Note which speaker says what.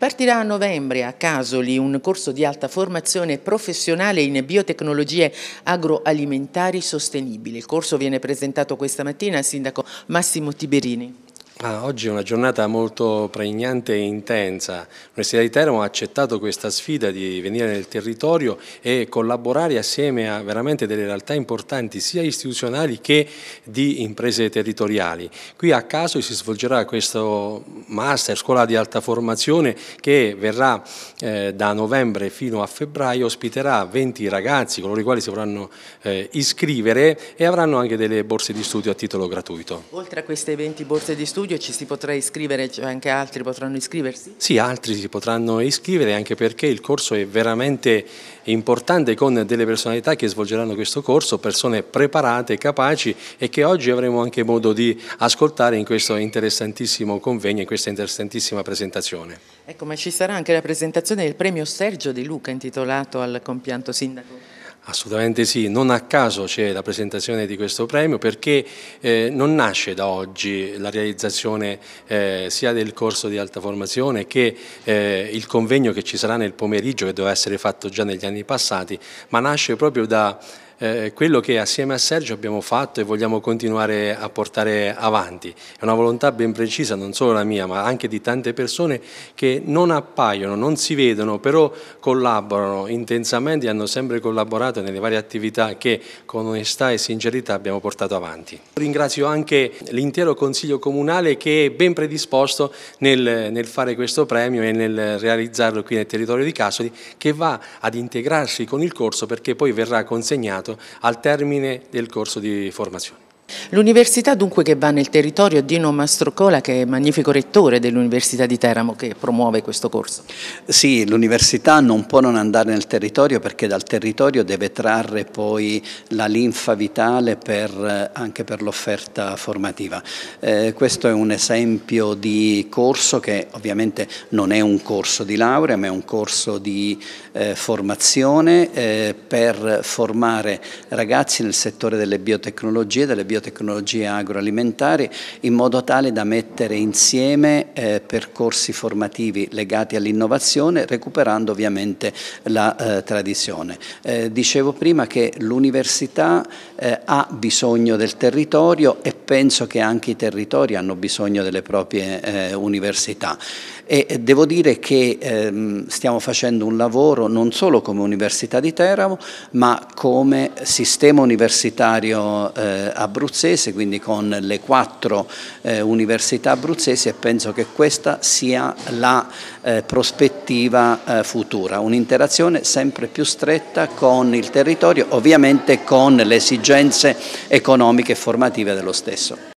Speaker 1: Partirà a novembre a Casoli un corso di alta formazione professionale in biotecnologie agroalimentari sostenibili. Il corso viene presentato questa mattina al sindaco Massimo Tiberini.
Speaker 2: Ah, oggi è una giornata molto pregnante e intensa. L'Università di Teramo ha accettato questa sfida di venire nel territorio e collaborare assieme a veramente delle realtà importanti sia istituzionali che di imprese territoriali. Qui a caso si svolgerà questo master scuola di alta formazione che verrà eh, da novembre fino a febbraio, ospiterà 20 ragazzi coloro i quali si vorranno eh, iscrivere e avranno anche delle borse di studio a titolo gratuito.
Speaker 1: Oltre a queste 20 borse di studio studio ci si potrà iscrivere, cioè anche altri potranno iscriversi?
Speaker 2: Sì, altri si potranno iscrivere anche perché il corso è veramente importante con delle personalità che svolgeranno questo corso, persone preparate, capaci e che oggi avremo anche modo di ascoltare in questo interessantissimo convegno, in questa interessantissima presentazione.
Speaker 1: Ecco, ma ci sarà anche la presentazione del premio Sergio Di Luca intitolato al compianto sindaco?
Speaker 2: Assolutamente sì, non a caso c'è la presentazione di questo premio perché eh, non nasce da oggi la realizzazione eh, sia del corso di alta formazione che eh, il convegno che ci sarà nel pomeriggio che doveva essere fatto già negli anni passati, ma nasce proprio da eh, quello che assieme a Sergio abbiamo fatto e vogliamo continuare a portare avanti. È una volontà ben precisa, non solo la mia, ma anche di tante persone che non appaiono, non si vedono, però collaborano intensamente e hanno sempre collaborato nelle varie attività che con onestà e sincerità abbiamo portato avanti. Ringrazio anche l'intero Consiglio Comunale che è ben predisposto nel, nel fare questo premio e nel realizzarlo qui nel territorio di Casoli che va ad integrarsi con il corso perché poi verrà consegnato al termine del corso di formazione.
Speaker 1: L'università dunque che va nel territorio, Dino Mastrocola che è magnifico rettore dell'Università di Teramo che promuove questo corso. Sì, l'università non può non andare nel territorio perché dal territorio deve
Speaker 3: trarre poi la linfa vitale per, eh, anche per l'offerta formativa. Eh, questo è un esempio di corso che ovviamente non è un corso di laurea ma è un corso di eh, formazione eh, per formare ragazzi nel settore delle biotecnologie, delle biotecnologie biotecnologie agroalimentari in modo tale da mettere insieme eh, percorsi formativi legati all'innovazione recuperando ovviamente la eh, tradizione. Eh, dicevo prima che l'università eh, ha bisogno del territorio e penso che anche i territori hanno bisogno delle proprie eh, università e eh, devo dire che ehm, stiamo facendo un lavoro non solo come Università di Teramo ma come sistema universitario a Bruxelles abruzzese, quindi con le quattro eh, università abruzzesi e penso che questa sia la eh, prospettiva eh, futura, un'interazione sempre più stretta con il territorio, ovviamente con le esigenze economiche e formative dello stesso.